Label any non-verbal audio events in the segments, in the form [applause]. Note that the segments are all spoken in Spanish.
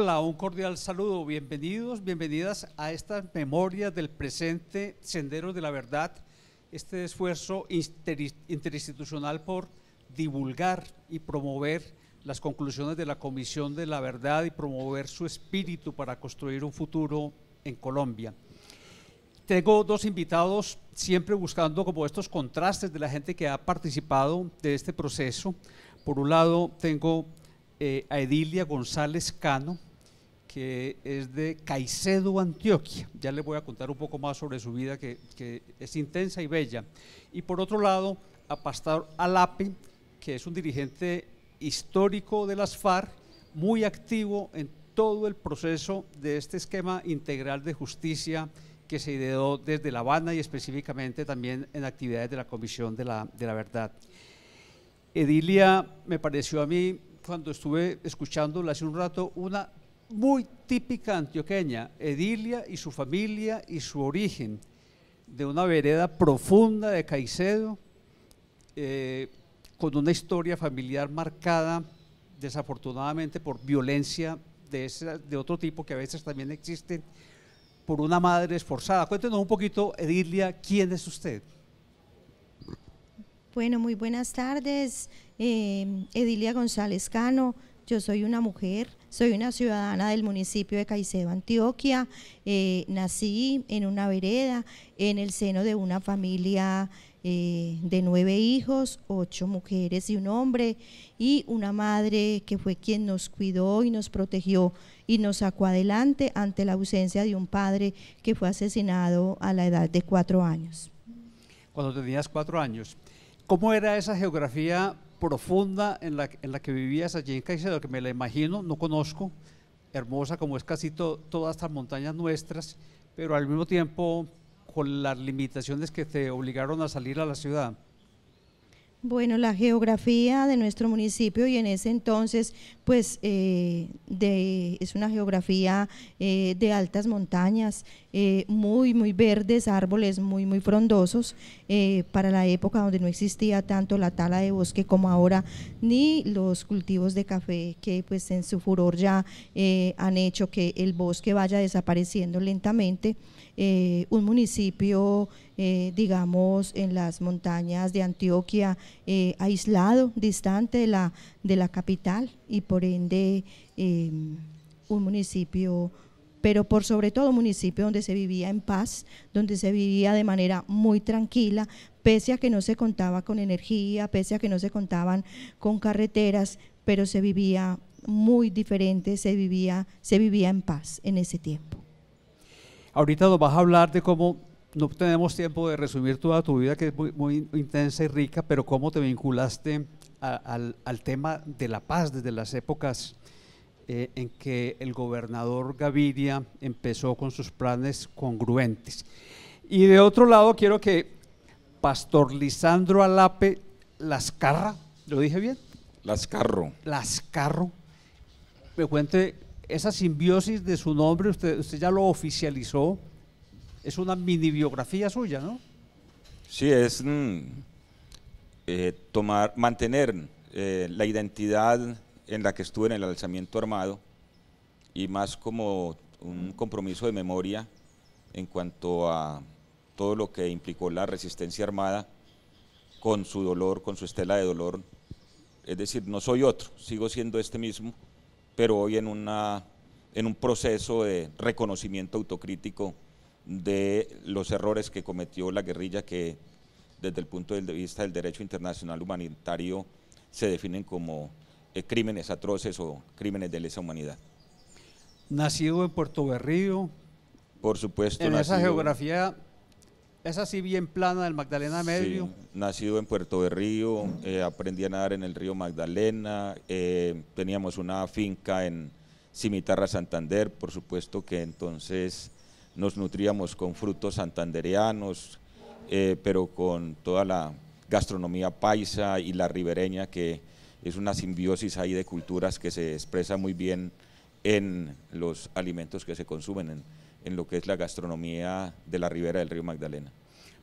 Hola, un cordial saludo. Bienvenidos, bienvenidas a estas memorias del presente Sendero de la Verdad, este esfuerzo interinstitucional por divulgar y promover las conclusiones de la Comisión de la Verdad y promover su espíritu para construir un futuro en Colombia. Tengo dos invitados, siempre buscando como estos contrastes de la gente que ha participado de este proceso. Por un lado, tengo eh, a Edilia González Cano que es de Caicedo, Antioquia. Ya les voy a contar un poco más sobre su vida, que, es intensa y bella. Y por otro lado, a Pastor Alapi, que es un dirigente histórico de las FARC, muy activo en todo el proceso de este esquema integral de justicia que se ideó desde La Habana y específicamente también en actividades de la Comisión de la, de la Verdad. Edilia me pareció a mí, cuando estuve escuchándola hace un rato, una muy típica antioqueña, Edilia y su familia y su origen, de una vereda profunda de Caicedo, eh, con una historia familiar marcada desafortunadamente por violencia de, de otro tipo que a veces también existe por una madre esforzada. Cuéntenos un poquito, Edilia, ¿quién es usted? Bueno, muy buenas tardes, eh, Edilia González Cano. Yo soy una mujer soy una ciudadana del municipio de Caicedo, Antioquia. Eh, nací en una vereda, en el seno de una familia eh, de nueve hijos, ocho mujeres y un hombre, y una madre que fue quien nos cuidó y nos protegió y nos sacó adelante ante la ausencia de un padre que fue asesinado a la edad de cuatro años. Cuando tenías cuatro años, ¿cómo era esa geografía profunda en la, en la que vivías allí en Caicedo, que me la imagino, no conozco, hermosa como es casi todas estas montañas nuestras, pero al mismo tiempo con las limitaciones que te obligaron a salir a la ciudad. Bueno, la geografía de nuestro municipio y en ese entonces, pues, eh, de, es una geografía eh, de altas montañas, eh, muy, muy verdes, árboles muy, muy frondosos, para la época donde no existía tanto la tala de bosque como ahora, ni los cultivos de café que, pues, en su furor ya han hecho que el bosque vaya desapareciendo lentamente. Eh, un municipio, eh, digamos, en las montañas de Antioquia, eh, aislado, distante de la, de la capital y por ende un municipio pero por sobre todo un municipio donde se vivía en paz, donde se vivía de manera muy tranquila, pese a que no se contaba con energía, pese a que no se contaban con carreteras, pero se vivía muy diferente, se vivía, se vivía en paz en ese tiempo. Ahorita nos vas a hablar de cómo, no tenemos tiempo de resumir toda tu vida, que es muy, intensa y rica, pero cómo te vinculaste al, tema de la paz desde las épocas eh, en que el gobernador Gaviria empezó con sus planes congruentes. Y de otro lado, quiero que Pastor Lisandro Alape Lascarra, ¿lo dije bien? Lascarro. Lascarro. Me cuente esa simbiosis de su nombre, usted, usted ya lo oficializó. Es una mini biografía suya, ¿no? Sí, es mm, eh, tomar, mantener eh, la identidad en la que estuve en el alzamiento armado y más como un compromiso de memoria en cuanto a todo lo que implicó la resistencia armada con su dolor, con su estela de dolor. Es decir, no soy otro, sigo siendo este mismo pero hoy en, una, en un proceso de reconocimiento autocrítico de los errores que cometió la guerrilla que desde el punto de vista del derecho internacional humanitario se definen como eh, crímenes atroces o crímenes de lesa humanidad. Nacido en Puerto Berrío. Por supuesto. En esa geografía es así bien plana del Magdalena Medio. nacido en Puerto de Río, eh, aprendí a nadar en el río Magdalena, eh, teníamos una finca en Cimitarra Santander, por supuesto que entonces nos nutríamos con frutos santandereanos, eh, pero con toda la gastronomía paisa y la ribereña, que es una simbiosis ahí de culturas que se expresa muy bien en los alimentos que se consumen. En, en lo que es la gastronomía de la ribera del río Magdalena.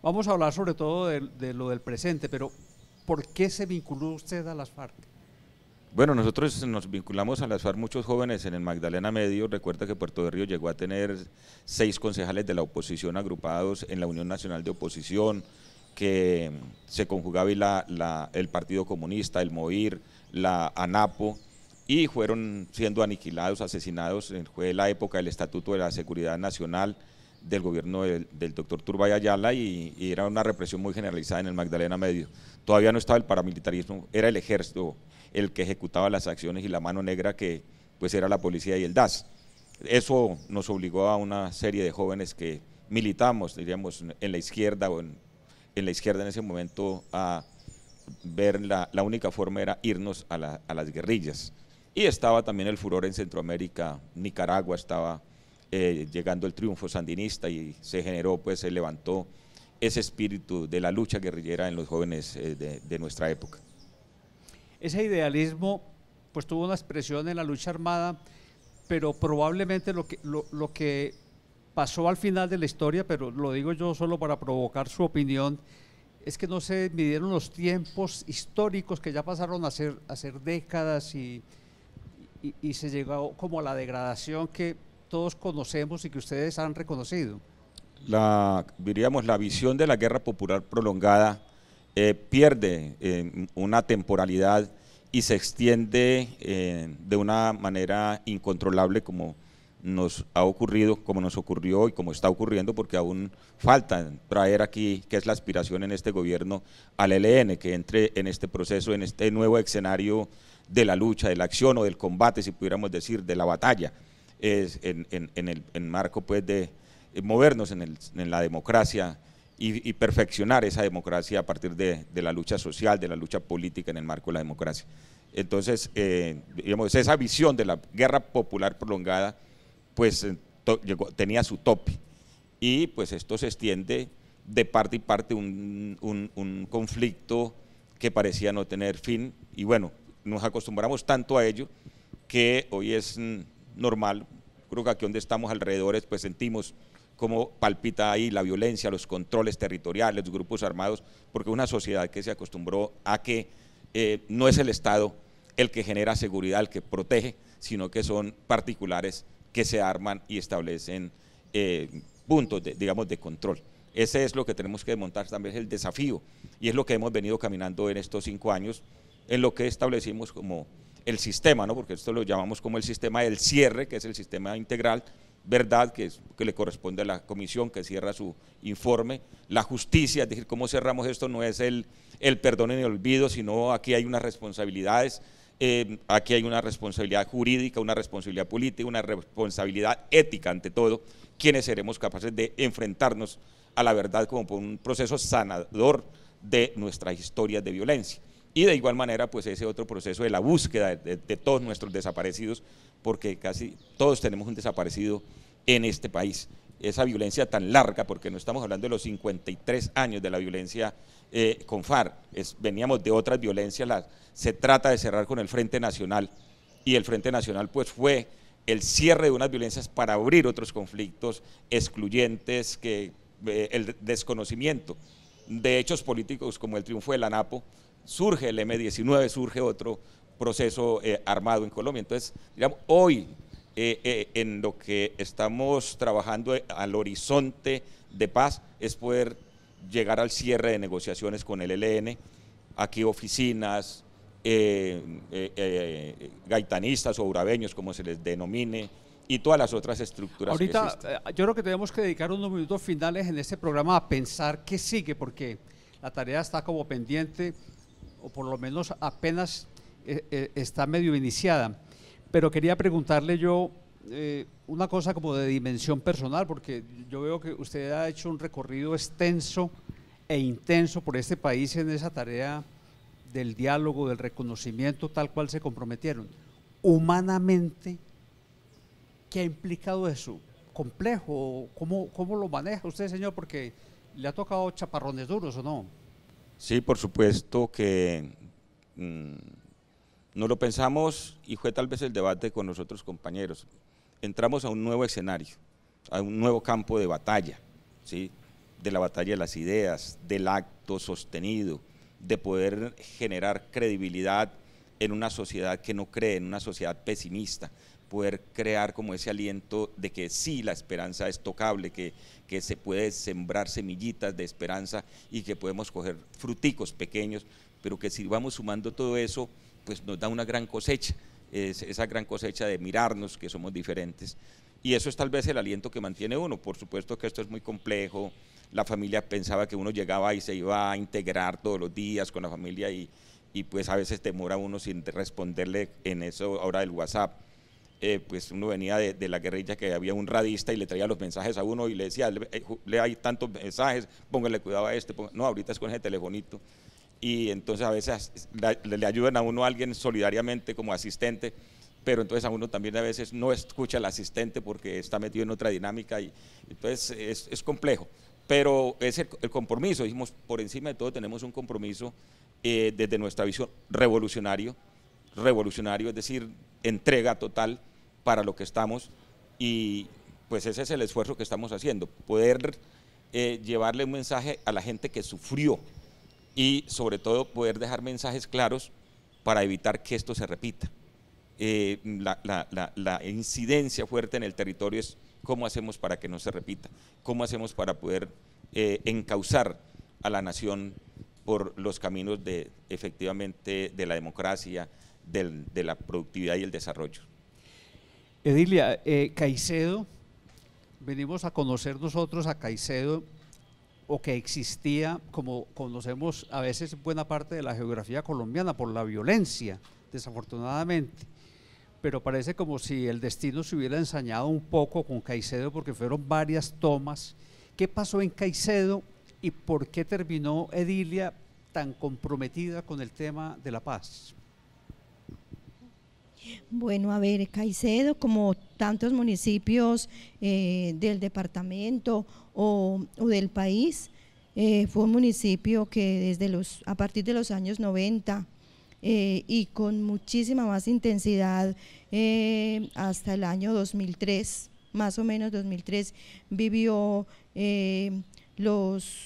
Vamos a hablar sobre todo de, lo del presente, pero ¿por qué se vinculó usted a las FARC? Bueno, nosotros nos vinculamos a las FARC muchos jóvenes en el Magdalena Medio. Recuerda que Puerto de Río llegó a tener seis concejales de la oposición agrupados en la Unión Nacional de Oposición, que se conjugaba el Partido Comunista, el MOIR, la ANAPO, y fueron siendo aniquilados, asesinados. Fue la época del Estatuto de la Seguridad Nacional del gobierno del, doctor Turbay Ayala y, era una represión muy generalizada en el Magdalena Medio. Todavía no estaba el paramilitarismo, era el ejército el que ejecutaba las acciones y la mano negra que pues era la policía y el DAS. Eso nos obligó a una serie de jóvenes que militamos, diríamos, en la izquierda o en, la izquierda en ese momento a ver la, única forma era irnos a, a las guerrillas. Y estaba también el furor en Centroamérica, Nicaragua estaba eh, llegando el triunfo sandinista y se generó, pues se levantó ese espíritu de la lucha guerrillera en los jóvenes eh, de, nuestra época. Ese idealismo pues tuvo una expresión en la lucha armada, pero probablemente lo que, lo, que pasó al final de la historia, pero lo digo yo solo para provocar su opinión, es que no se midieron los tiempos históricos que ya pasaron a ser, a ser décadas y, y, se llegó como a la degradación que todos conocemos y que ustedes han reconocido. La, diríamos, la visión de la guerra popular prolongada eh, pierde eh, una temporalidad y se extiende eh, de una manera incontrolable como nos ha ocurrido, como nos ocurrió y como está ocurriendo, porque aún falta traer aquí, que es la aspiración en este gobierno, al ELN, que entre en este proceso, en este nuevo escenario de la lucha, de la acción o del combate, si pudiéramos decir, de la batalla, en, el marco pues de eh, movernos en, la democracia y, perfeccionar esa democracia a partir de, la lucha social, de la lucha política en el marco de la democracia. Entonces, eh, esa visión de la guerra popular prolongada, pues eh, tenía su tope. Y pues esto se extiende de parte y parte un conflicto que parecía no tener fin. Y bueno, nos acostumbramos tanto a ello que hoy es normal. Creo que aquí donde estamos alrededores, pues sentimos cómo palpita ahí la violencia, los controles territoriales, grupos armados, porque una sociedad que se acostumbró a que eh, no es el Estado el que genera seguridad, el que protege, sino que son particulares que se arman y establecen eh, puntos, de, digamos, de control. Ese es lo que tenemos que desmontar, también es el desafío, y es lo que hemos venido caminando en estos cinco años en lo que establecimos como el sistema, ¿no? porque esto lo llamamos como el sistema del cierre, que es el sistema integral, verdad, que, es, que le corresponde a la comisión que cierra su informe, la justicia, es decir, cómo cerramos esto no es el, el perdón en el olvido, sino aquí hay unas responsabilidades, eh, aquí hay una responsabilidad jurídica, una responsabilidad política, una responsabilidad ética ante todo, quienes seremos capaces de enfrentarnos a la verdad como por un proceso sanador de nuestras historias de violencia. Y de igual manera, pues ese otro proceso de la búsqueda de, todos nuestros desaparecidos, porque casi todos tenemos un desaparecido en este país. Esa violencia tan larga, porque no estamos hablando de los 53 años de la violencia eh, con FARC, veníamos de otras violencias, se trata de cerrar con el Frente Nacional y el Frente Nacional pues fue el cierre de unas violencias para abrir otros conflictos excluyentes, que eh, el desconocimiento de hechos políticos como el triunfo de la NAPO, surge el M19, surge otro proceso eh, armado en Colombia. Entonces, digamos, hoy eh, eh, en lo que estamos trabajando al horizonte de paz es poder llegar al cierre de negociaciones con el ELN, aquí oficinas, gaitanistas o urabeños, como se les denomine, y todas las otras estructuras. Ahorita yo creo que tenemos que dedicar unos minutos finales en este programa a pensar qué sigue, porque la tarea está como pendiente o por lo menos apenas eh, eh, está medio iniciada. Pero quería preguntarle yo eh, una cosa como de dimensión personal, porque yo veo que usted ha hecho un recorrido extenso e intenso por este país en esa tarea del diálogo, del reconocimiento tal cual se comprometieron. Humanamente, ¿qué ha implicado eso? ¿Complejo? ¿Cómo, cómo lo maneja usted, señor? Porque le ha tocado chaparrones duros o no. Sí, por supuesto que mm, no lo pensamos y fue tal vez el debate con los otros compañeros. Entramos a un nuevo escenario, a un nuevo campo de batalla, ¿sí? de la batalla de las ideas, del acto sostenido, de poder generar credibilidad en una sociedad que no cree, en una sociedad pesimista, poder crear como ese aliento de que sí, la esperanza es tocable, que, que se puede sembrar semillitas de esperanza y que podemos coger fruticos pequeños, pero que si vamos sumando todo eso, pues nos da una gran cosecha, esa gran cosecha de mirarnos que somos diferentes. Y eso es tal vez el aliento que mantiene uno. Por supuesto que esto es muy complejo. La familia pensaba que uno llegaba y se iba a integrar todos los días con la familia y, y pues a veces temora uno sin responderle en eso ahora del WhatsApp eh, pues uno venía de, la guerrilla que había un radista y le traía los mensajes a uno y le decía, le, hay eh, tantos mensajes, póngale cuidado a este, no, ahorita es con ese telefonito. Y entonces a veces le ayudan a uno a alguien solidariamente como asistente, pero entonces a uno también a veces no escucha al asistente porque está metido en otra dinámica y entonces es, complejo. Pero es el, compromiso, por encima de todo tenemos un compromiso eh, desde nuestra visión revolucionario, revolucionario, es decir, entrega total para lo que estamos y pues ese es el esfuerzo que estamos haciendo, poder eh, llevarle un mensaje a la gente que sufrió y sobre todo poder dejar mensajes claros para evitar que esto se repita. Eh, la, incidencia fuerte en el territorio es cómo hacemos para que no se repita, cómo hacemos para poder eh, encauzar a la nación por los caminos de efectivamente de la democracia, de la productividad y el desarrollo. Edilia, eh, Caicedo, venimos a conocer nosotros a Caicedo, o que existía, como conocemos a veces buena parte de la geografía colombiana, por la violencia, desafortunadamente. Pero parece como si el destino se hubiera ensañado un poco con Caicedo, porque fueron varias tomas. ¿Qué pasó en Caicedo y por qué terminó Edilia tan comprometida con el tema de la paz? Bueno, a ver, Caicedo, como tantos municipios eh, del departamento o, del país, eh, fue un municipio que desde los, a partir de los años 90 eh, y con muchísima más intensidad hasta el año 2003, más o menos 2003, vivió los,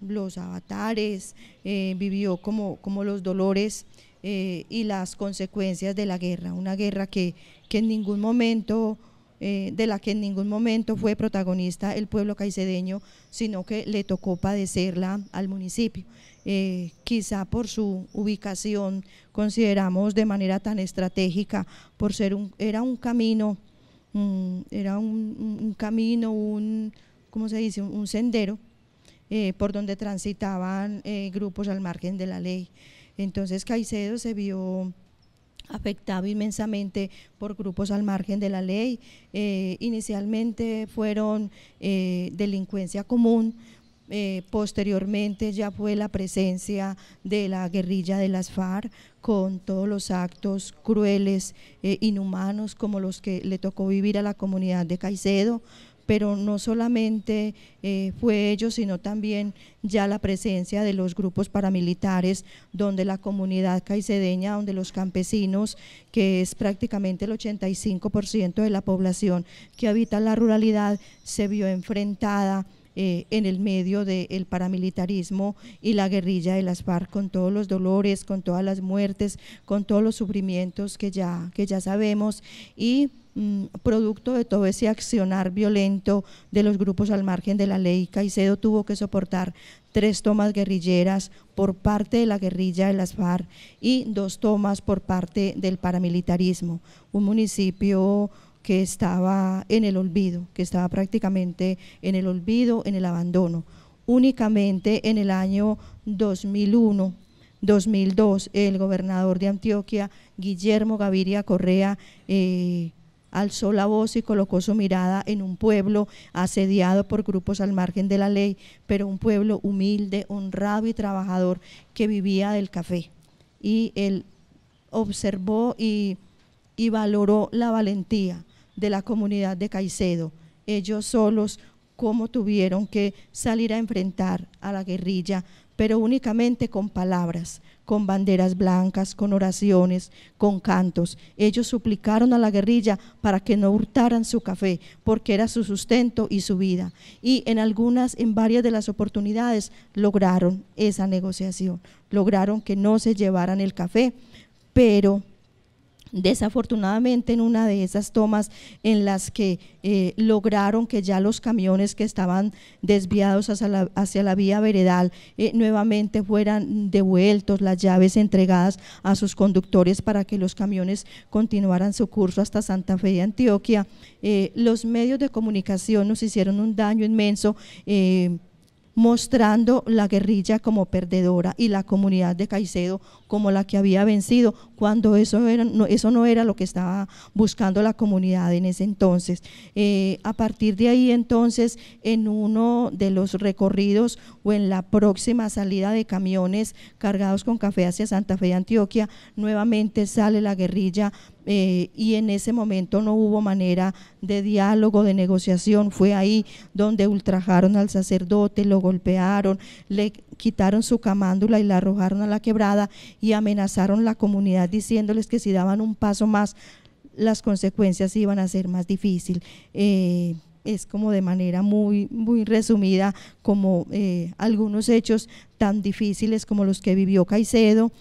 los avatares, vivió como, como los dolores eh, y las consecuencias de la guerra, una guerra que, que en ningún momento, eh, de la que en ningún momento fue protagonista el pueblo caicedeño, sino que le tocó padecerla al municipio. Eh, quizá por su ubicación consideramos de manera tan estratégica, por ser un, era un camino, mm, era un, camino, un, ¿cómo se dice? Un, sendero por donde transitaban grupos al margen de la ley. Entonces Caicedo se vio afectado inmensamente por grupos al margen de la ley. Eh, inicialmente fueron eh, delincuencia común, eh, posteriormente ya fue la presencia de la guerrilla de las FARC con todos los actos crueles, e inhumanos, como los que le tocó vivir a la comunidad de Caicedo, pero no solamente eh, fue ellos, sino también ya la presencia de los grupos paramilitares, donde la comunidad caicedeña, donde los campesinos, que es prácticamente el 85% de la población que habita la ruralidad, se vio enfrentada eh, en el medio del paramilitarismo y la guerrilla de las FARC, con todos los dolores, con todas las muertes, con todos los sufrimientos que ya, que ya sabemos y mm, producto de todo ese accionar violento de los grupos al margen de la ley, Caicedo tuvo que soportar tres tomas guerrilleras por parte de la guerrilla de las FARC y dos tomas por parte del paramilitarismo. Un municipio que estaba en el olvido, que estaba prácticamente en el olvido, en el abandono. Únicamente en el año 2001, 2002, el gobernador de Antioquia, Guillermo Gaviria Correa, eh, alzó la voz y colocó su mirada en un pueblo asediado por grupos al margen de la ley, pero un pueblo humilde, honrado y trabajador que vivía del café. Y él observó y valoró la valentía de la comunidad de Caicedo. Ellos solos como tuvieron que salir a enfrentar a la guerrilla, pero únicamente con palabras, con banderas blancas, con oraciones, con cantos. Ellos suplicaron a la guerrilla para que no hurtaran su café, porque era su sustento y su vida. Y en algunas, en varias de las oportunidades, lograron esa negociación, lograron que no se llevaran el café, pero Desafortunadamente en una de esas tomas en las que eh, lograron que ya los camiones que estaban desviados hacia la, vía veredal eh, nuevamente fueran devueltos, las llaves entregadas a sus conductores para que los camiones continuaran su curso hasta Santa Fe de Antioquia. Eh, los medios de comunicación nos hicieron un daño inmenso mostrando la guerrilla como perdedora y la comunidad de Caicedo como la que había vencido, cuando eso, no, eso no era lo que estaba buscando la comunidad en ese entonces. Eh, a partir de ahí entonces, en uno de los recorridos o en la próxima salida de camiones cargados con café hacia Santa Fe de Antioquia, nuevamente sale la guerrilla eh, y en ese momento no hubo manera de diálogo, de negociación. Fue ahí donde ultrajaron al sacerdote, lo golpearon, le quitaron su camándula y la arrojaron a la quebrada y amenazaron la comunidad diciéndoles que si daban un paso más las consecuencias iban a ser más difíciles. Eh, es como de manera muy, muy resumida como eh, algunos hechos tan difíciles como los que vivió Caicedo,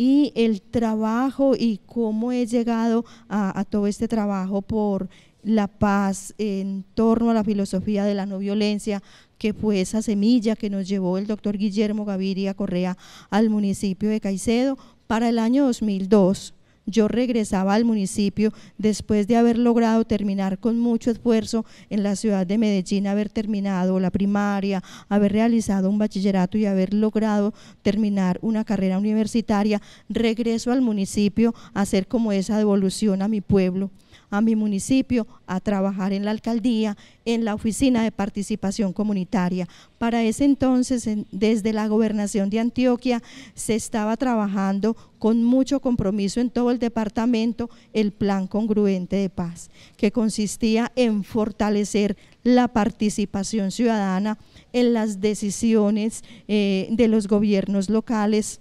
y el trabajo y cómo he llegado a, todo este trabajo por la paz en torno a la filosofía de la no violencia, que fue esa semilla que nos llevó el doctor Guillermo Gaviria Correa al municipio de Caicedo para el año 2002 yo regresaba al municipio después de haber logrado terminar con mucho esfuerzo en la ciudad de Medellín, haber terminado la primaria, haber realizado un bachillerato y haber logrado terminar una carrera universitaria, regreso al municipio a hacer como esa devolución a mi pueblo a mi municipio a trabajar en la alcaldía, en la oficina de participación comunitaria. Para ese entonces, desde la gobernación de Antioquia, se estaba trabajando con mucho compromiso en todo el departamento el plan congruente de paz, que consistía en fortalecer la participación ciudadana en las decisiones eh, de los gobiernos locales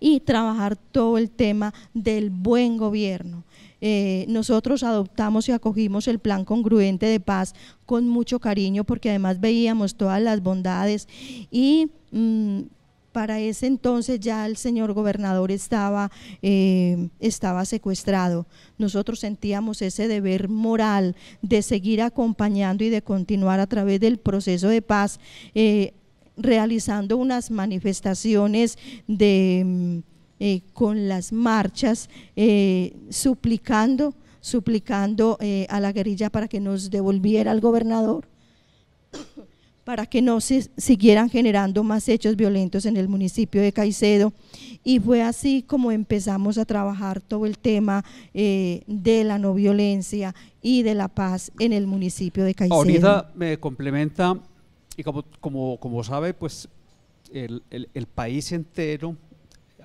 y trabajar todo el tema del buen gobierno, eh, nosotros adoptamos y acogimos el plan congruente de paz con mucho cariño porque además veíamos todas las bondades y mm, para ese entonces ya el señor gobernador estaba, eh, estaba secuestrado. Nosotros sentíamos ese deber moral de seguir acompañando y de continuar a través del proceso de paz, eh, realizando unas manifestaciones de mm, eh, con las marchas, eh, suplicando, suplicando eh, a la guerrilla para que nos devolviera al gobernador, [coughs] para que no se siguieran generando más hechos violentos en el municipio de Caicedo. Y fue así como empezamos a trabajar todo el tema de la no violencia y de la paz en el municipio de Caicedo. Ahorita me complementa, y como, como, como sabe, pues el, el, el país entero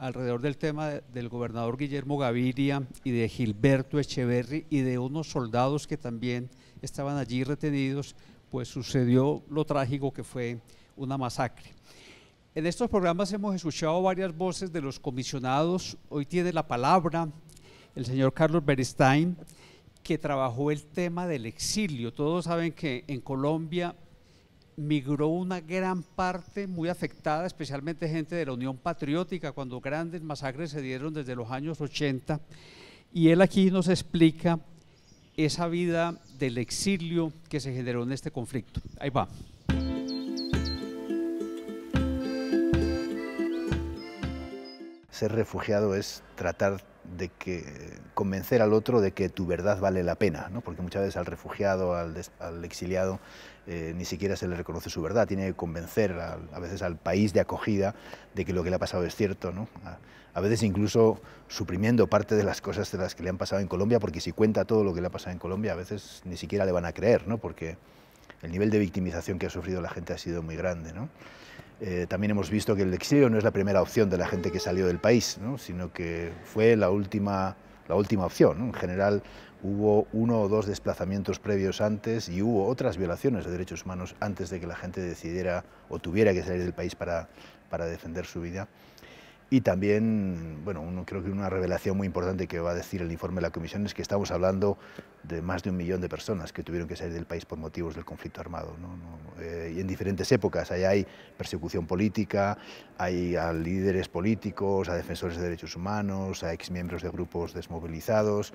alrededor del tema del gobernador Guillermo Gaviria y de Gilberto Echeverri y de unos soldados que también estaban allí retenidos, pues sucedió lo trágico que fue una masacre. En estos programas hemos escuchado varias voces de los comisionados. Hoy tiene la palabra el señor Carlos Berestain, que trabajó el tema del exilio. Todos saben que en Colombia migró una gran parte muy afectada, especialmente gente de la Unión Patriótica, cuando grandes masacres se dieron desde los años 80. Y él aquí nos explica esa vida del exilio que se generó en este conflicto. Ahí va. Ser refugiado es tratar de que convencer al otro de que tu verdad vale la pena, ¿no? porque muchas veces al refugiado, al, exiliado, eh, ni siquiera se le reconoce su verdad, tiene que convencer a, veces al país de acogida de que lo que le ha pasado es cierto, ¿no? a, a, veces incluso suprimiendo parte de las cosas de las que le han pasado en Colombia, porque si cuenta todo lo que le ha pasado en Colombia, a veces ni siquiera le van a creer, ¿no? porque el nivel de victimización que ha sufrido la gente ha sido muy grande. ¿no? Eh, también hemos visto que el exilio no es la primera opción de la gente que salió del país, sino que fue la última, la última opción. En general hubo uno o dos desplazamientos previos antes y hubo otras violaciones de derechos humanos antes de que la gente decidiera o tuviera que salir del país para, para defender su vida. Y también, bueno, uno, creo que una revelación muy importante que va a decir el informe de la Comisión es que estamos hablando de más de un millón de personas que tuvieron que salir del país por motivos del conflicto armado. Eh, y en diferentes épocas, ahí hay persecución política, hay a líderes políticos, a defensores de derechos humanos, a exmiembros de grupos desmovilizados,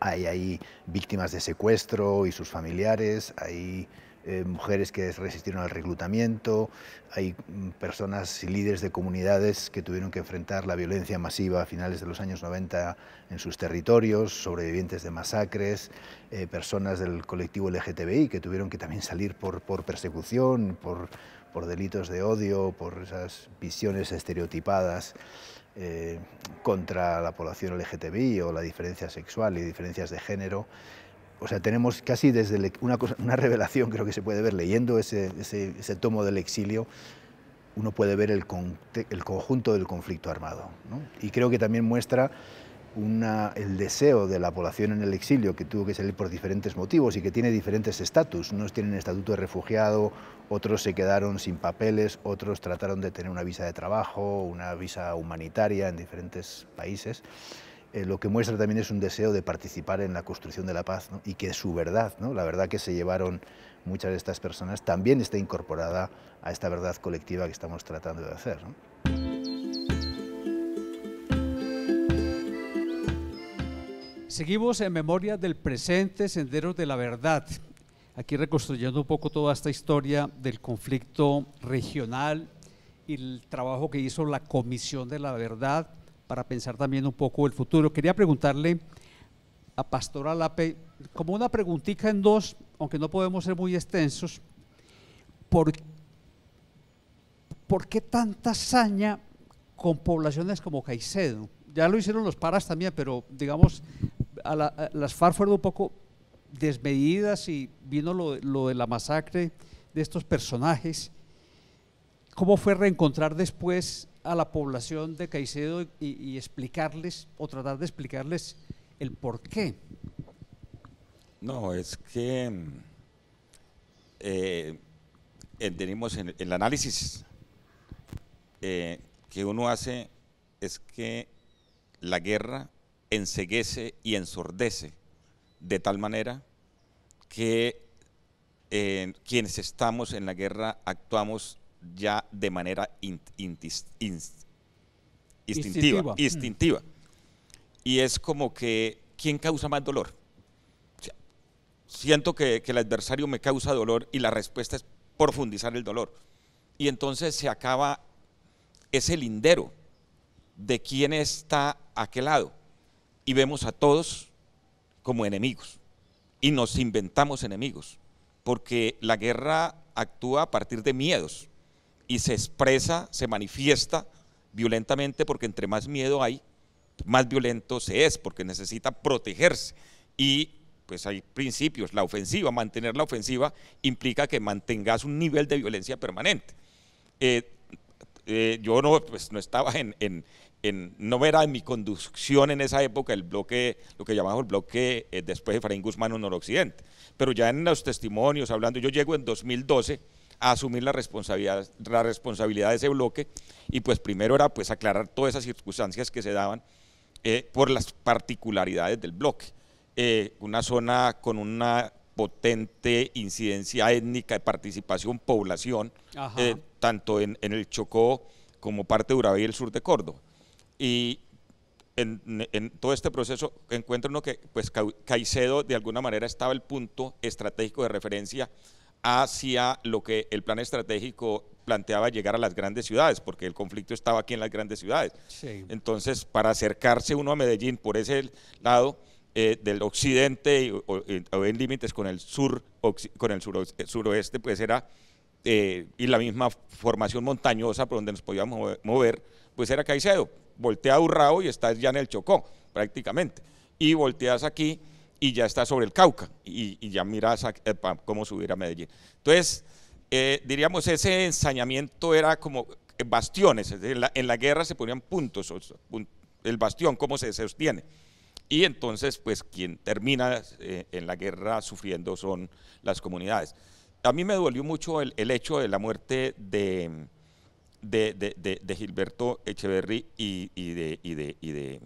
hay, víctimas de secuestro y sus familiares, hay eh, mujeres que resistieron al reclutamiento, hay mm, personas y líderes de comunidades que tuvieron que enfrentar la violencia masiva a finales de los años 90 en sus territorios, sobrevivientes de masacres, eh, personas del colectivo LGTBI que tuvieron que también salir por, persecución, por, delitos de odio, por esas visiones estereotipadas. Eh, contra la población LGTBI o la diferencia sexual y diferencias de género o sea, tenemos casi desde una, una, revelación, creo que se puede ver leyendo ese, ese, tomo del exilio, uno puede ver el, conjunto del conflicto armado. Y creo que también muestra el deseo de la población en el exilio, que tuvo que salir por diferentes motivos y que tiene diferentes estatus. Unos tienen estatuto de refugiado, otros se quedaron sin papeles, otros trataron de tener una visa de trabajo, una visa humanitaria en diferentes países. Eh, lo que muestra también es un deseo de participar en la construcción de la paz y que su verdad, ¿no? la verdad que se llevaron muchas de estas personas, también está incorporada a esta verdad colectiva que estamos tratando de hacer. Seguimos en memoria del presente sendero de la Verdad, aquí reconstruyendo un poco toda esta historia del conflicto regional y el trabajo que hizo la Comisión de la Verdad para pensar también un poco el futuro. Quería preguntarle a Pastora Lape, como una preguntita en dos, aunque no podemos ser muy extensos, ¿por, ¿por qué tanta hazaña con poblaciones como Caicedo? Ya lo hicieron los paras también, pero digamos, a las FARC fueron un poco desmedidas y vino lo de la masacre de estos personajes. ¿Cómo fue reencontrar después a la población de Caicedo y, explicarles o tratar de explicarles el por qué. No, es que eh, tenemos en el análisis eh, que uno hace es que la guerra enseguece y ensordece de tal manera que eh, quienes estamos en la guerra actuamos ya de manera mm. instintiva. Y es como que, ¿quién causa más dolor? siento que, que el adversario me causa dolor y la respuesta es profundizar el dolor. Y entonces se acaba ese lindero de quién está a qué lado. Y vemos a todos como enemigos. Y nos inventamos enemigos. Porque la guerra actúa a partir de miedos y se expresa, se manifiesta violentamente porque entre más miedo hay, más violento se es, porque necesita protegerse. Y pues hay principios, la ofensiva, mantener la ofensiva implica que mantengas un nivel de violencia permanente. Eh, eh, yo no, pues, no estaba en, en, en, no era en mi conducción en esa época el bloque, lo que llamamos el bloque eh, después de Efraín Guzmán o Noroccidente, pero ya en los testimonios, hablando, yo llego en 2012 asumir la responsabilidad, la responsabilidad de ese bloque y pues primero era pues aclarar todas esas circunstancias que se daban eh, por las particularidades del bloque. Eh, una zona con una potente incidencia étnica de participación, población, eh, tanto en, el Chocó como parte de Urabá y el sur de Córdoba. Y en, todo este proceso encuentro uno que pues Caicedo de alguna manera estaba el punto estratégico de referencia hacia lo que el plan estratégico planteaba llegar a las grandes ciudades, porque el conflicto estaba aquí en las grandes ciudades. Entonces, para acercarse uno a Medellín por ese lado eh, del occidente o, en límites con el sur, con el eh, suroeste, pues era eh, y la misma formación montañosa por donde nos podíamos mover, pues era Caicedo. Voltea a Urrao y estás ya en el Chocó, prácticamente. Y volteas aquí y ya está sobre el Cauca y, ya miras cómo subir a Medellín. Entonces, eh, diríamos, ese ensañamiento era como eh, bastiones, en la, guerra se ponían puntos, el bastión, cómo se sostiene. Y entonces, pues quien termina eh, en la guerra sufriendo son las comunidades. A mí me dolió mucho el, hecho de la muerte de, de, Gilberto Echeverry y, y de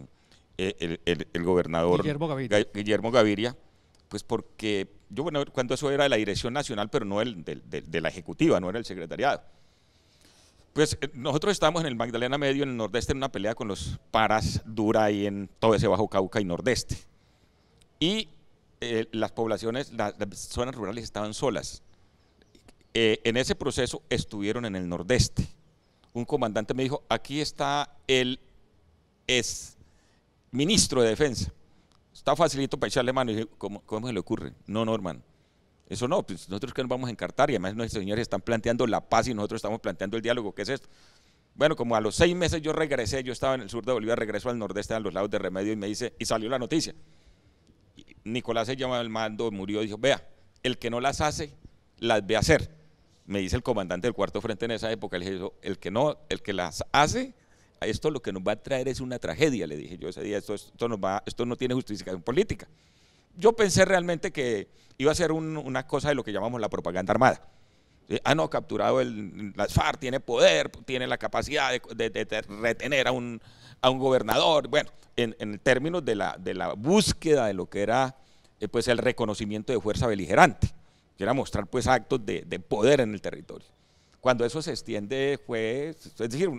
eh, el, gobernador Guillermo Gaviria. pues porque yo, bueno, cuando eso era de la Dirección Nacional, pero no el, de, la Ejecutiva, no era el secretariado. Pues eh, nosotros estábamos en el Magdalena Medio, en el Nordeste, en una pelea con los paras dura ahí en todo ese Bajo Cauca y Nordeste. Y eh, las poblaciones, las, zonas rurales estaban solas. en ese proceso estuvieron en el Nordeste. Un comandante me dijo, aquí está el, es, ministro de defensa. Está facilito para echarle mano. Y dije, ¿cómo, ¿cómo, se le ocurre? No, no, hermano. Eso no, pues nosotros que nos vamos a encartar y además nuestros señores están planteando la paz y nosotros estamos planteando el diálogo. ¿Qué es esto? Bueno, como a los seis meses yo regresé, yo estaba en el sur de Bolivia, regreso al nordeste a los lados de Remedio y me dice, y salió la noticia. Nicolás se llama al mando, murió, y dijo, vea, el que no las hace, las ve hacer. Me dice el comandante del cuarto frente en esa época, le el que no, el que las hace, esto lo que nos va a traer es una tragedia, le dije yo ese día, esto, esto, va, esto no tiene justificación política. Yo pensé realmente que iba a ser una cosa de lo que llamamos la propaganda armada. Ah, no, capturado el, las FARC, tiene poder, tiene la capacidad de, retener a un, a un, gobernador. Bueno, en, en términos de la, de la, búsqueda de lo que era eh, pues el reconocimiento de fuerza beligerante, que era mostrar pues actos de, poder en el territorio. Cuando eso se extiende, pues, es decir,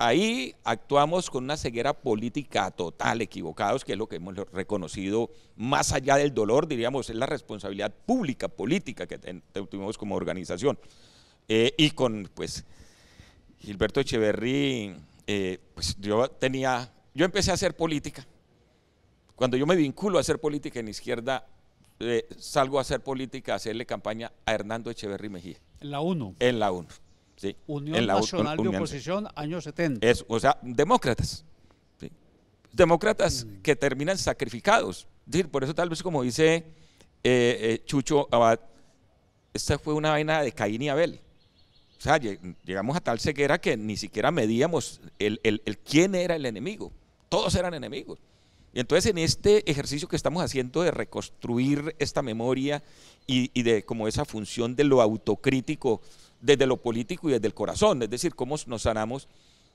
Ahí actuamos con una ceguera política total, equivocados, que es lo que hemos reconocido más allá del dolor, diríamos, es la responsabilidad pública, política que tuvimos como organización. Eh, y con, pues, Gilberto Echeverry, eh, pues yo tenía, yo empecé a hacer política. Cuando yo me vinculo a hacer política en izquierda, eh, salgo a hacer política, a hacerle campaña a Hernando Echeverry Mejía. En la UNO? En la 1. Unión Nacional de Oposición, año 70. o sea, demócratas. Demócratas mm. que terminan sacrificados. decir, por eso tal vez como dice eh, eh, Chucho Abad, esta fue una vaina de Caín y Abel. O sea, llegamos a tal ceguera que ni siquiera medíamos el, quién era el enemigo. Todos eran enemigos. Y entonces en este ejercicio que estamos haciendo de reconstruir esta memoria y, y de como esa función de lo autocrítico, desde lo político y desde el corazón. Es decir, cómo nos sanamos,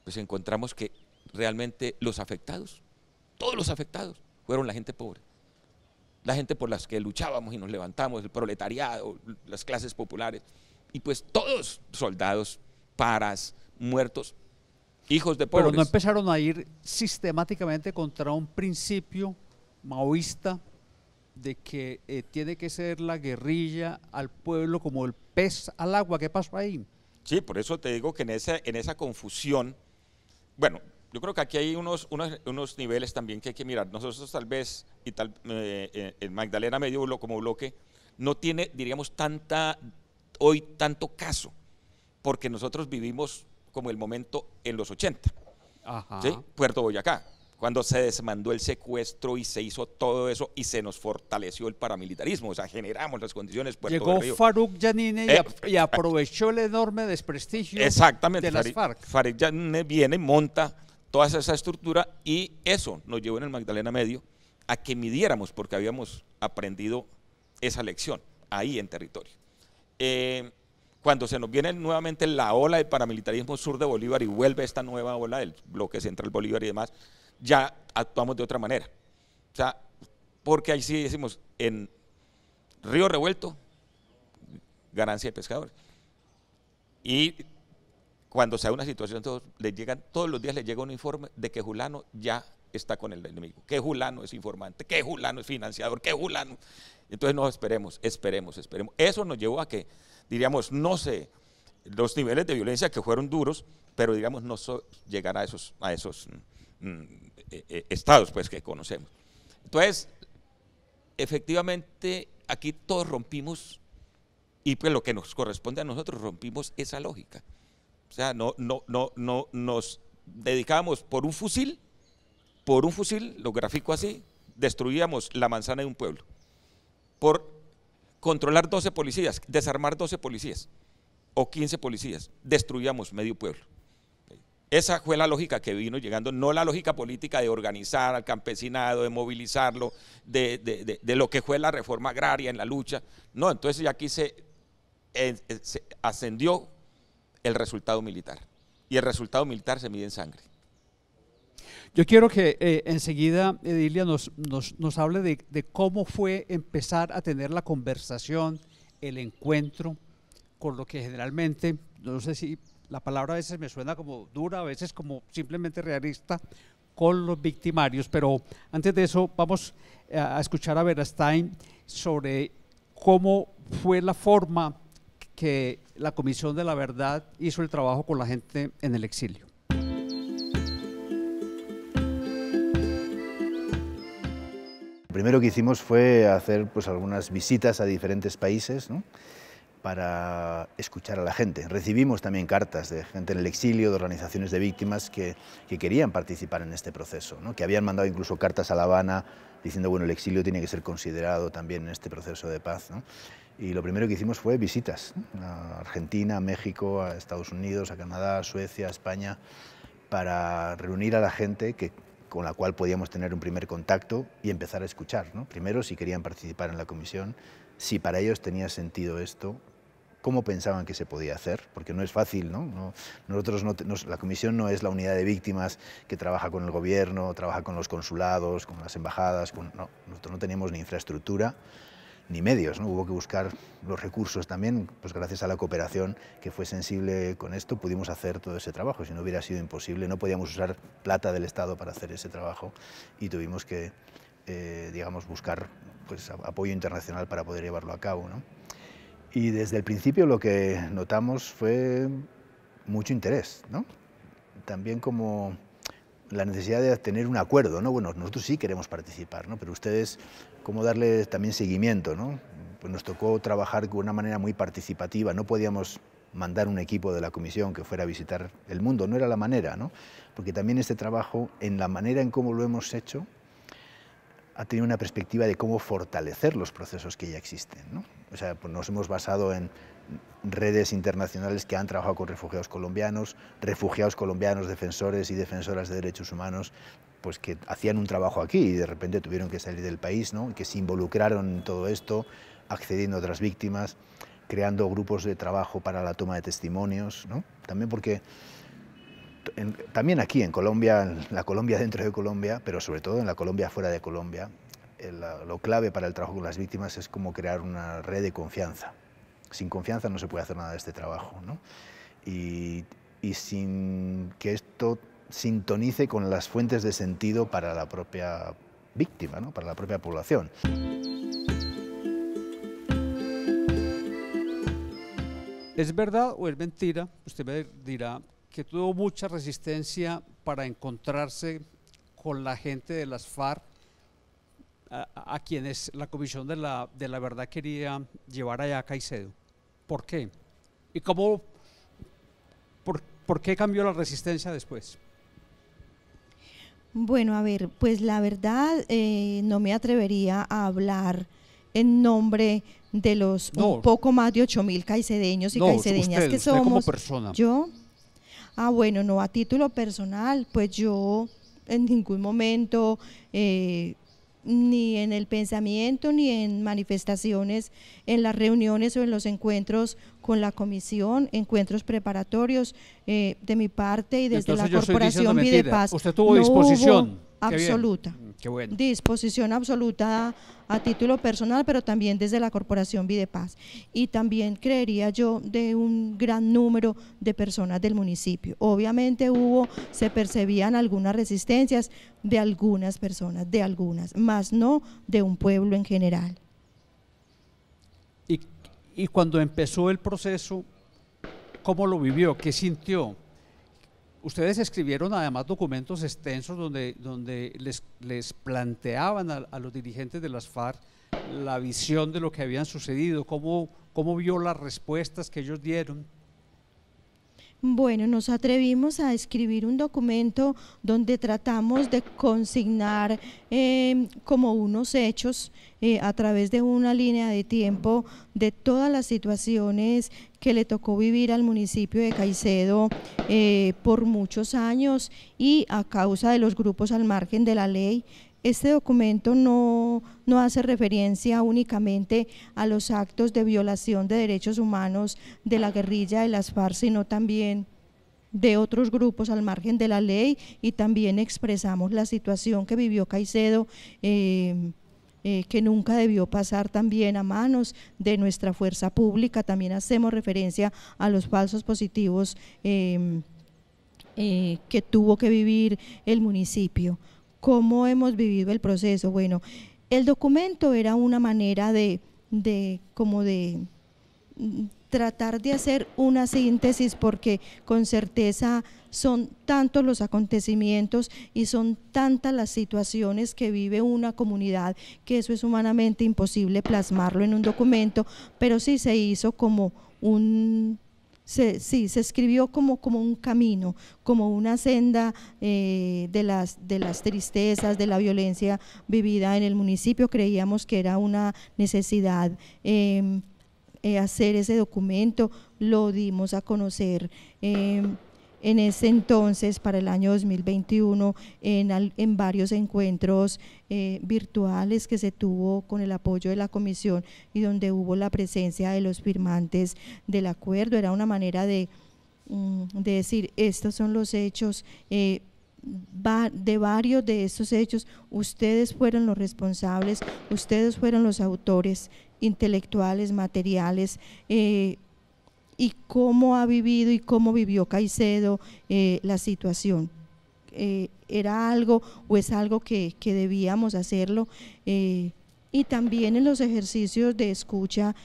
pues encontramos que realmente los afectados, todos los afectados, fueron la gente pobre. La gente por las que luchábamos y nos levantamos, el proletariado, las clases populares. Y pues todos soldados, paras, muertos, hijos de pobres. Pero no empezaron a ir sistemáticamente contra un principio maoísta de que eh, tiene que ser la guerrilla al pueblo como el pez al agua. ¿Qué pasó ahí? Sí, por eso te digo que en esa, en esa confusión, bueno, yo creo que aquí hay unos, unos, niveles también que hay que mirar. Nosotros tal vez, y tal, eh, eh, en Magdalena medio lo como bloque, no tiene, diríamos, tanta, hoy tanto caso, porque nosotros vivimos como el momento en los 80. ¿sí? Puerto Boyacá, cuando se desmandó el secuestro y se hizo todo eso y se nos fortaleció el paramilitarismo, o sea, generamos las condiciones. Puerto Llegó Faruk Yanine y, eh, aprovechó el enorme desprestigio de las FARC. Faruk Yanine viene, monta toda esa estructura y eso nos llevó en el Magdalena Medio a que midiéramos porque habíamos aprendido esa lección ahí en territorio. Eh, cuando se nos viene nuevamente la ola de paramilitarismo sur de Bolívar y vuelve esta nueva ola del bloque central Bolívar y demás, ya actuamos de otra manera. O sea, porque ahí sí decimos, en río revuelto, ganancia de pescadores. Y cuando se da una situación, todos, llegan, todos los días les llega un informe de que Julano ya está con el enemigo, que Julano es informante, que Julano es financiador, que Julano. Entonces no esperemos, esperemos, esperemos. Eso nos llevó a que, diríamos, no sé, los niveles de violencia que fueron duros, pero digamos, no llegar a esos, a esos Mm, eh, eh, estados pues, que conocemos. Entonces, efectivamente, aquí todos rompimos, y pues lo que nos corresponde a nosotros, rompimos esa lógica. O sea, no, no, no, no nos dedicábamos por un fusil, por un fusil, lo grafico así, destruíamos la manzana de un pueblo. Por controlar 12 policías, desarmar 12 policías o 15 policías, destruíamos medio pueblo. Esa fue la lógica que vino llegando, no la lógica política de organizar al campesinado, de movilizarlo, de, lo que fue la reforma agraria en la lucha. No, entonces ya aquí eh, eh, se, ascendió el resultado militar. Y el resultado militar se mide en sangre. Yo quiero que eh, enseguida Edilia nos, nos hable de cómo fue empezar a tener la conversación, el encuentro, con lo que generalmente, no sé si la palabra a veces me suena como dura, a veces como simplemente realista con los victimarios, pero antes de eso vamos eh, a escuchar a Verastain sobre cómo fue la forma que la Comisión de la Verdad hizo el trabajo con la gente en el exilio. Lo primero que hicimos fue hacer pues, algunas visitas a diferentes países, ¿no? para escuchar a la gente. Recibimos también cartas de gente en el exilio, de organizaciones de víctimas que, que querían participar en este proceso, ¿no? que habían mandado incluso cartas a La Habana diciendo, bueno, el exilio tiene que ser considerado también en este proceso de paz. ¿no? Y lo primero que hicimos fue visitas a Argentina, a México, a Estados Unidos, a Canadá, Suecia, España, para reunir a la gente que, con la cual podíamos tener un primer contacto y empezar a escuchar. Primero, si querían participar en la comisión, si para ellos tenía sentido esto cómo pensaban que se podía hacer, porque no es fácil, ¿no? nosotros no, la comisión no es la unidad de víctimas que trabaja con el gobierno, trabaja con los consulados, con las embajadas, no, nosotros no teníamos ni infraestructura ni medios, ¿no? hubo que buscar los recursos también, pues gracias a la cooperación que fue sensible con esto pudimos hacer todo ese trabajo, si no hubiera sido imposible no podíamos usar plata del Estado para hacer ese trabajo y tuvimos que, eh, digamos, buscar pues, apoyo internacional para poder llevarlo a cabo. ¿no? Y desde el principio lo que notamos fue mucho interés, ¿no? También como la necesidad de tener un acuerdo, ¿no? Bueno, nosotros sí queremos participar, ¿no? Pero ustedes, ¿cómo darle también seguimiento, ¿no? Pues nos tocó trabajar de una manera muy participativa, no podíamos mandar un equipo de la comisión que fuera a visitar el mundo, no era la manera, ¿no? Porque también este trabajo, en la manera en cómo lo hemos hecho, ha tenido una perspectiva de cómo fortalecer los procesos que ya existen. O sea, pues nos hemos basado en redes internacionales que han trabajado con refugiados colombianos, refugiados colombianos, defensores y defensoras de derechos humanos, pues que hacían un trabajo aquí y de repente tuvieron que salir del país, ¿no? que se involucraron en todo esto, accediendo a otras víctimas, creando grupos de trabajo para la toma de testimonios, también porque también aquí en Colombia, en la Colombia dentro de Colombia, pero sobre todo en la Colombia fuera de Colombia, eh, lo clave para el trabajo con las víctimas es como crear una red de confianza. Sin confianza no se puede hacer nada de este trabajo. Y, y sin que esto sintonice con las fuentes de sentido para la propia víctima, ¿no? para la propia población. ¿Es verdad o es mentira? Usted me dirá que tuvo mucha resistencia para encontrarse con la gente de las FARC, a, quienes la Comisión de la, de la Verdad quería llevar allá a Caicedo. ¿Por qué? ¿Y cómo, por, qué cambió la resistencia después? Bueno, a ver, pues la verdad eh, no me atrevería a hablar en nombre de los un poco más de 8 mil caicedeños y caicedeñas que somos. Como persona. Yo, Ah, bueno, no, a título personal, pues yo en ningún momento, eh, ni en el pensamiento, ni en manifestaciones, en las reuniones o en los encuentros con la comisión, encuentros preparatorios eh, de mi parte y desde la Corporación Videpaz. ¿Usted tuvo no disposición? absoluta disposición absoluta a, título personal, pero también desde la Corporación Videpaz. Y también creería yo de un gran número de personas del municipio. Obviamente hubo, se percibían algunas resistencias de algunas personas, de algunas, más no de un pueblo en general. Y, y cuando empezó el proceso, ¿cómo lo vivió? ¿Qué sintió? Ustedes escribieron además documentos extensos donde, donde les, les planteaban a, los dirigentes de las FARC la visión de lo que habían sucedido, cómo, cómo vio las respuestas que ellos dieron. Bueno, nos atrevimos a escribir un documento donde tratamos de consignar em, como unos hechos eh, a través de una línea de tiempo de todas las situaciones que le tocó vivir al municipio de Caicedo eh, por muchos años y a causa de los grupos al margen de la ley este documento no, hace referencia únicamente a los actos de violación de derechos humanos de la guerrilla de las FARC, sino también de otros grupos al margen de la ley y también expresamos la situación que vivió Caicedo, em, eh, que nunca debió pasar también a manos de nuestra fuerza pública. También hacemos referencia a los falsos positivos em, eh, que tuvo que vivir el municipio. ¿Cómo hemos vivido el proceso? Bueno, el documento era una manera de, como de mm, tratar de hacer una síntesis porque con certeza son tantos los acontecimientos y son tantas las situaciones que vive una comunidad que eso es humanamente imposible plasmarlo en un documento, pero sí se hizo como un sí, se escribió como, como un camino, como una senda eh, de, las, de las tristezas, de la violencia vivida en el municipio. Creíamos que era una necesidad em, eh, hacer ese documento, lo dimos a conocer. Em, en ese entonces, para el año 2021, en, en varios encuentros eh, virtuales que se tuvo con el apoyo de la comisión y donde hubo la presencia de los firmantes del acuerdo. Era una manera de, mm, decir, estos son los hechos. Eh, de varios de estos hechos, ustedes fueron los responsables, ustedes fueron los autores intelectuales, materiales, eh, y cómo ha vivido y cómo vivió Caicedo eh, la situación. Eh, era algo o es algo que, debíamos hacerlo. Eh, y también en los ejercicios de escucha,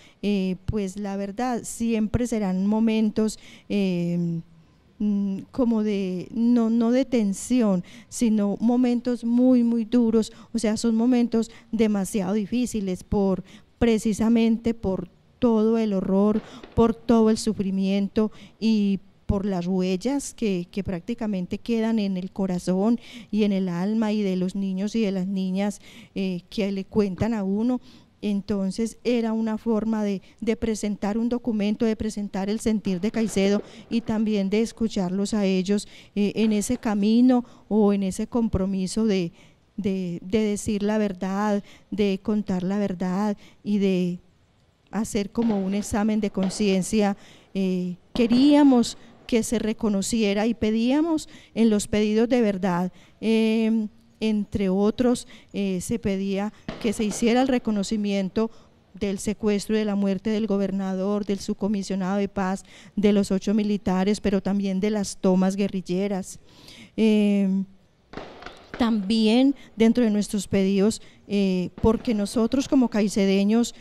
pues la verdad, siempre serán momentos mm, como de, no, no de tensión, sino momentos muy, muy duros, o sea, son momentos demasiado difíciles por precisamente por todo el horror, por todo el sufrimiento y por las huellas que, prácticamente quedan en el corazón y en el alma y de los niños y de las niñas eh, que le cuentan a uno. Entonces era una forma de, presentar un documento, de presentar el sentir de Caicedo y también de escucharlos a ellos eh, en ese camino o en ese compromiso de, de decir la verdad, de contar la verdad y de hacer como un examen de conciencia. Eh, queríamos que se reconociera y pedíamos en los pedidos de verdad. Eh, entre otros, eh, se pedía que se hiciera el reconocimiento del secuestro y de la muerte del gobernador, del subcomisionado de paz, de los ocho militares, pero también de las tomas guerrilleras. también dentro de nuestros pedidos, porque nosotros como caicedeños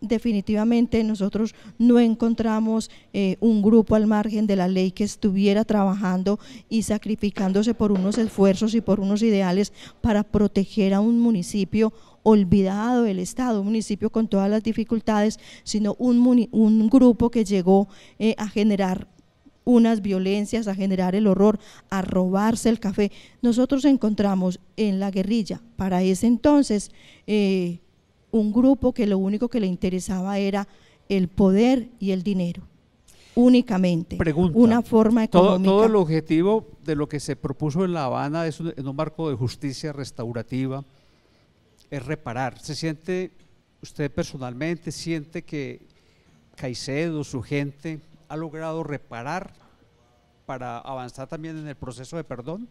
definitivamente nosotros no encontramos eh, un grupo al margen de la ley que estuviera trabajando y sacrificándose por unos esfuerzos y por unos ideales para proteger a un municipio olvidado del Estado, un municipio con todas las dificultades, sino un, grupo que llegó eh, a generar unas violencias, a generar el horror, a robarse el café. Nosotros encontramos en la guerrilla, para ese entonces, eh, un grupo que lo único que le interesaba era el poder y el dinero, únicamente. una forma económica. Todo, todo, el objetivo de lo que se propuso en La Habana es en un marco de justicia restaurativa, es reparar. ¿Se siente, usted personalmente siente que Caicedo, su gente, ha logrado reparar para avanzar también en el proceso de perdón?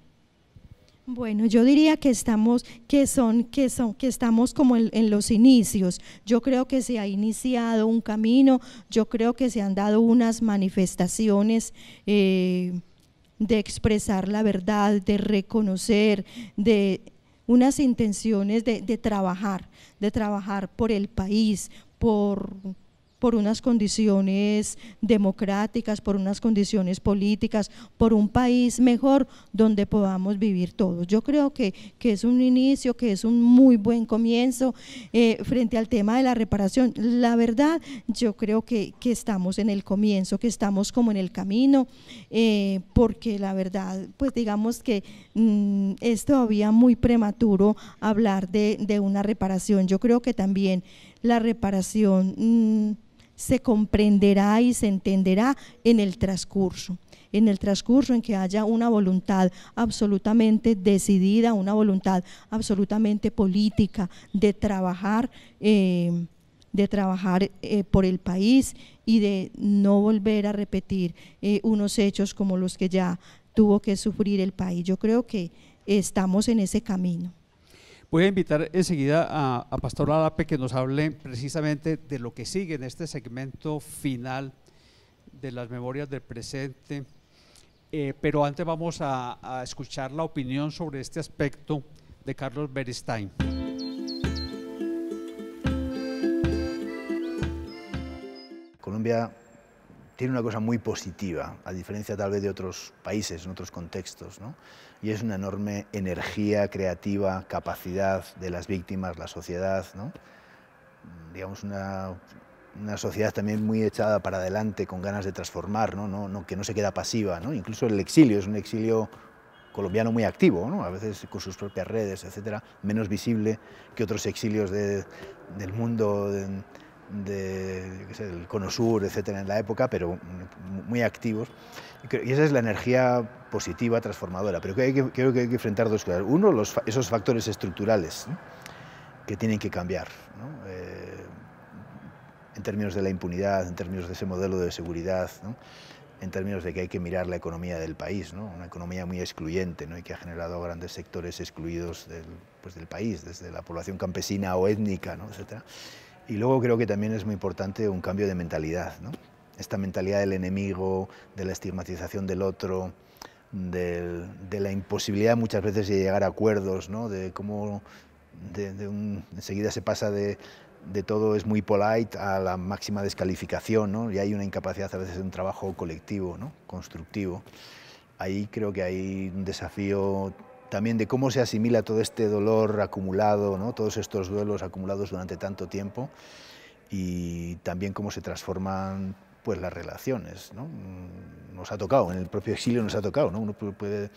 Bueno, yo diría que estamos, que son, que son, que estamos como en, los inicios. Yo creo que se ha iniciado un camino, yo creo que se han dado unas manifestaciones eh, de expresar la verdad, de reconocer, de unas intenciones de trabajar, de trabajar por el país, por por unas condiciones democráticas, por unas condiciones políticas, por un país mejor donde podamos vivir todos. Yo creo que, que es un inicio, que es un muy buen comienzo eh, frente al tema de la reparación. La verdad, yo creo que, estamos en el comienzo, que estamos como en el camino, eh, porque la verdad, pues digamos que mm, es todavía muy prematuro hablar de, una reparación. Yo creo que también la reparación... Mm, se comprenderá y se entenderá en el transcurso en el transcurso en que haya una voluntad absolutamente decidida, una voluntad absolutamente política de trabajar, eh, de trabajar eh, por el país y de no volver a repetir eh, unos hechos como los que ya tuvo que sufrir el país. Yo creo que estamos en ese camino. Voy a invitar enseguida a, Pastor Alape que nos hable precisamente de lo que sigue en este segmento final de las memorias del presente. Eh, pero antes vamos a, escuchar la opinión sobre este aspecto de Carlos Berestein. Colombia tiene una cosa muy positiva, a diferencia tal vez de otros países, en otros contextos, ¿no? y es una enorme energía creativa, capacidad de las víctimas, la sociedad, ¿no? digamos una, una, sociedad también muy echada para adelante, con ganas de transformar, ¿no? No, que no se queda pasiva, incluso el exilio es un exilio colombiano muy activo, ¿no? a veces con sus propias redes, etcétera, menos visible que otros exilios de, del mundo de, el Cono Sur, etcétera, en la época, pero muy activos. Y esa es la energía positiva, transformadora. Pero creo que hay que, enfrentar dos cosas. Uno, esos factores estructurales que tienen que cambiar. Eh, en términos de la impunidad, en términos de ese modelo de seguridad, en términos de que hay que mirar la economía del país, una economía muy excluyente ¿no? y que ha generado grandes sectores excluidos del, pues, país, desde la población campesina o étnica, ¿no? etc. Y luego creo que también es muy importante un cambio de mentalidad, Esta mentalidad del enemigo, de la estigmatización del otro, de la imposibilidad muchas veces de llegar a acuerdos, De cómo enseguida se pasa de, todo es muy polite a la máxima descalificación, Y hay una incapacidad a veces de un trabajo colectivo, Constructivo. Ahí creo que hay un desafío también de cómo se asimila todo este dolor acumulado, ¿no? todos estos duelos acumulados durante tanto tiempo y también cómo se transforman pues las relaciones. ¿no? Mm, nos ha tocado, en el propio exilio nos ha tocado, ¿no? uno puede,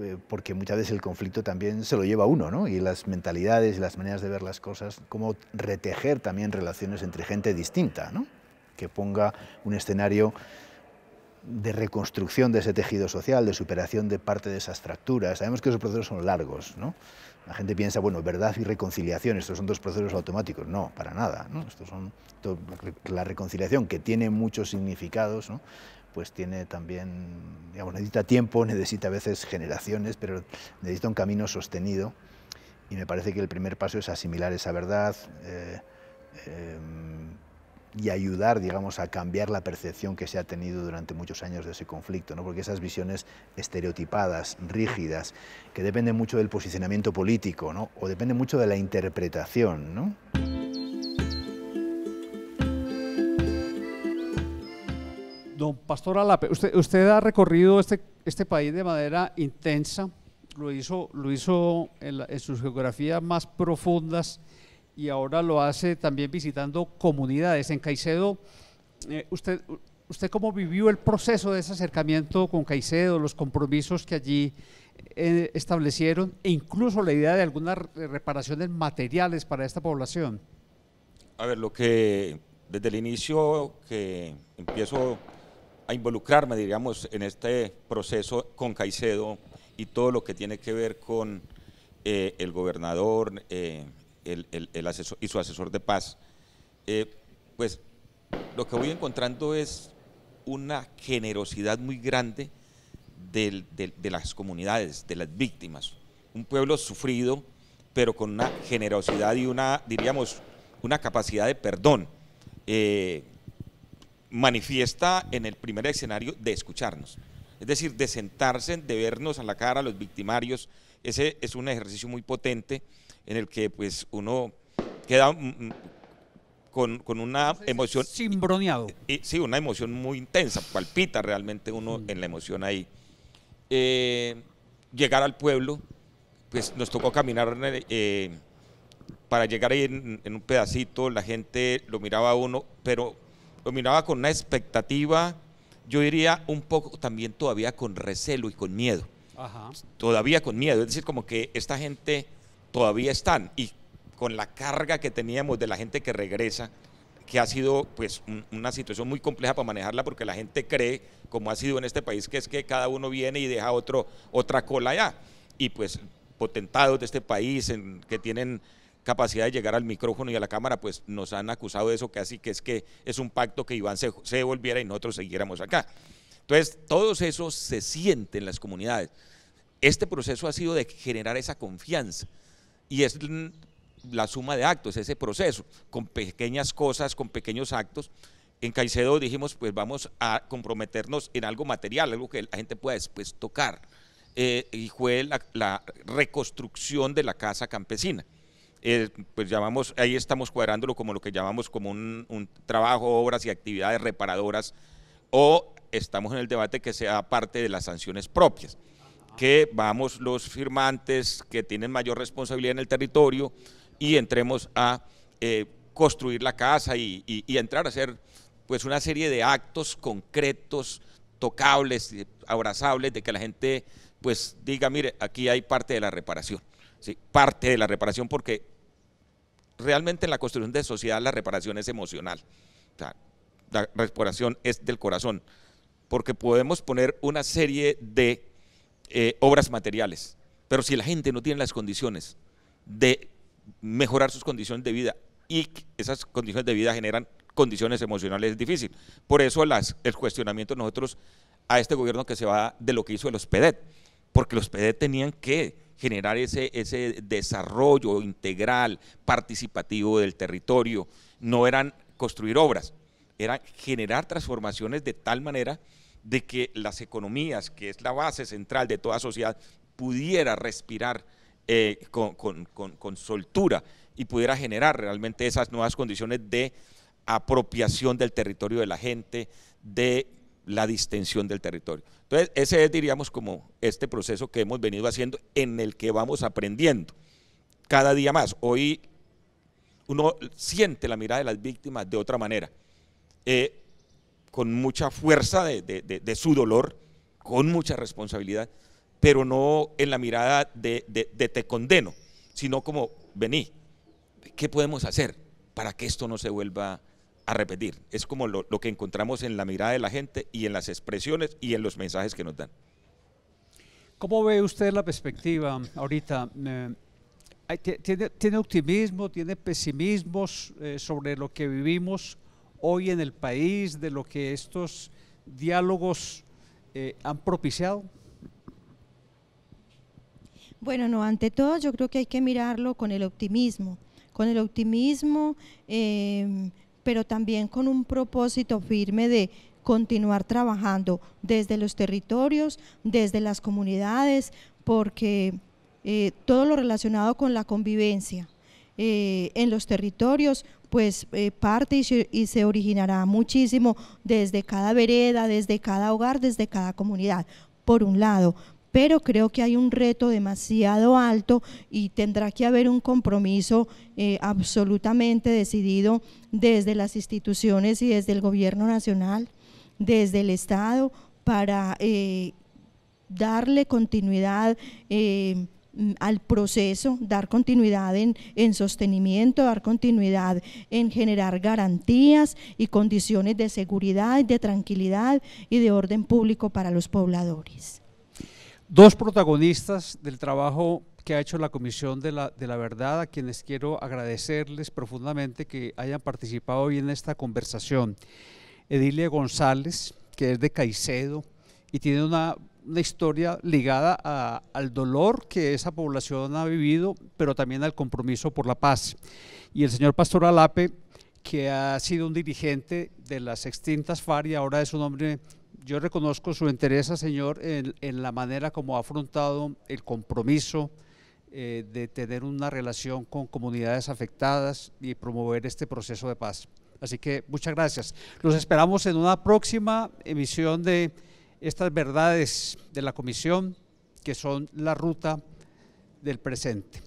eh, porque muchas veces el conflicto también se lo lleva uno, ¿no? y las mentalidades y las maneras de ver las cosas, cómo retejer también relaciones entre gente distinta, ¿no? que ponga un escenario de reconstrucción de ese tejido social, de superación de parte de esas fracturas. Sabemos que esos procesos son largos, ¿no? La gente piensa, bueno, verdad y reconciliación, estos son dos procesos automáticos. No, para nada. Estos son la reconciliación, que tiene muchos significados, pues tiene también, digamos, necesita tiempo, [laughs] necesita a veces generaciones, pero necesita un camino sostenido. Y me parece que el primer paso es asimilar esa verdad, eh, em, y ayudar, digamos, a cambiar la percepción que se ha tenido durante muchos años de ese conflicto, ¿no? porque esas visiones estereotipadas, rígidas, que dependen mucho del posicionamiento político o depende mucho de la interpretación. Don Pastor Alape, usted, ha recorrido este, este, país de manera intensa, lo hizo, lo hizo en sus geografías más profundas y ahora lo hace también visitando comunidades. En Caicedo, eh, usted, ¿usted cómo vivió el proceso de ese acercamiento con Caicedo, los compromisos que allí eh, establecieron e incluso la idea de algunas reparaciones materiales para esta población? A ver, lo que desde el inicio que empiezo a involucrarme, diríamos, en este proceso con Caicedo y todo lo que tiene que ver con eh, el gobernador, el, el, y su asesor de paz. Eh, pues lo que voy encontrando es una generosidad muy grande de las comunidades, de las víctimas. Un pueblo sufrido, pero con una generosidad y una, diríamos, una capacidad de perdón. Eh, manifiesta en el primer escenario de escucharnos, es decir, de sentarse, de vernos a la cara a los victimarios, ese es un ejercicio muy potente en el que pues uno queda mm, mm, con, una emoción... Simbroneado. sí, una emoción muy intensa, palpita realmente uno mm. en la emoción ahí. Eh, llegar al pueblo, pues nos tocó caminar eh, para llegar ahí en, un pedacito, la gente lo miraba uno, pero lo miraba con una expectativa, yo diría un poco también todavía con recelo y con miedo todavía con miedo. Es decir, como que esta gente todavía están y con la carga que teníamos de la gente que regresa, que ha sido pues una situación muy compleja para manejarla porque la gente cree, como ha sido en este país, que es que cada uno viene y deja otro, otra cola allá. Y pues potentados de este país que tienen capacidad de llegar al micrófono y a la cámara, pues nos han acusado de eso así que es que es un pacto que Iván se, se volviera y nosotros siguiéramos acá. Entonces, todos esos se siente en las comunidades. Este proceso ha sido de generar esa confianza y es la suma de actos, ese proceso, con pequeñas cosas, con pequeños actos. En Caicedo dijimos, pues vamos a comprometernos en algo material, algo que la gente pueda después tocar. Eh, y fue la, reconstrucción de la casa campesina. Eh, pues llamamos, ahí estamos cuadrándolo como lo que llamamos como un, un, trabajo, obras y actividades reparadoras, o estamos en el debate que sea parte de las sanciones propias que vamos los firmantes que tienen mayor responsabilidad en el territorio y entremos a eh, construir la casa y, entrar a hacer pues una serie de actos concretos, tocables, abrazables, de que la gente pues diga, mire, aquí hay parte de la reparación, ¿sí? parte de la reparación porque realmente en la construcción de sociedad la reparación es emocional, la reparación es del corazón, porque podemos poner una serie de eh, obras materiales. Pero si la gente no tiene las condiciones de mejorar sus condiciones de vida y esas condiciones de vida generan condiciones emocionales, difíciles, Por eso las, el cuestionamiento nosotros a este gobierno que se va de lo que hizo los hospedet porque los PDET tenían que generar ese, ese desarrollo integral, participativo del territorio, no eran construir obras, era generar transformaciones de tal manera de que las economías, que es la base central de toda sociedad, pudiera respirar eh, con, soltura y pudiera generar realmente esas nuevas condiciones de apropiación del territorio de la gente, de la distensión del territorio. Entonces, ese es, diríamos, como este proceso que hemos venido haciendo en el que vamos aprendiendo cada día más. Hoy uno siente la mirada de las víctimas de otra manera. Eh, con mucha fuerza de, su dolor, con mucha responsabilidad, pero no en la mirada de, te condeno, sino como, vení, ¿qué podemos hacer para que esto no se vuelva a repetir? Es como lo, que encontramos en la mirada de la gente y en las expresiones y en los mensajes que nos dan. ¿Cómo ve usted la perspectiva ahorita? Eh, ¿tiene, optimismo, tiene pesimismos eh, sobre lo que vivimos? hoy en el país, de lo que estos diálogos eh, han propiciado? Bueno, no, ante todo yo creo que hay que mirarlo con el optimismo, con el optimismo, em, pero también con un propósito firme de continuar trabajando desde los territorios, desde las comunidades, porque eh, todo lo relacionado con la convivencia, eh, en los territorios, pues eh, parte y se, originará muchísimo desde cada vereda, desde cada hogar, desde cada comunidad, por un lado pero creo que hay un reto demasiado alto y tendrá que haber un compromiso eh, absolutamente decidido desde las instituciones y desde el gobierno nacional, desde el Estado, para darle continuidad. Mm, al proceso, dar continuidad en, en, sostenimiento, dar continuidad en generar garantías y condiciones de seguridad, de tranquilidad y de orden público para los pobladores. Dos protagonistas del trabajo que ha hecho la Comisión de la, de la Verdad, a quienes quiero agradecerles profundamente que hayan participado hoy en esta conversación. Edilia González, que es de Caicedo y tiene una una historia ligada al dolor que esa población ha vivido, pero también al compromiso por la paz. Y el señor Pastor Alape, que ha sido un dirigente de las extintas FARC y ahora es un hombre, yo reconozco su interés, señor, en, la manera como ha afrontado el compromiso eh, de tener una relación con comunidades afectadas y promover este proceso de paz. Así que muchas gracias. Los esperamos en una próxima emisión de estas verdades de la comisión que son la ruta del presente.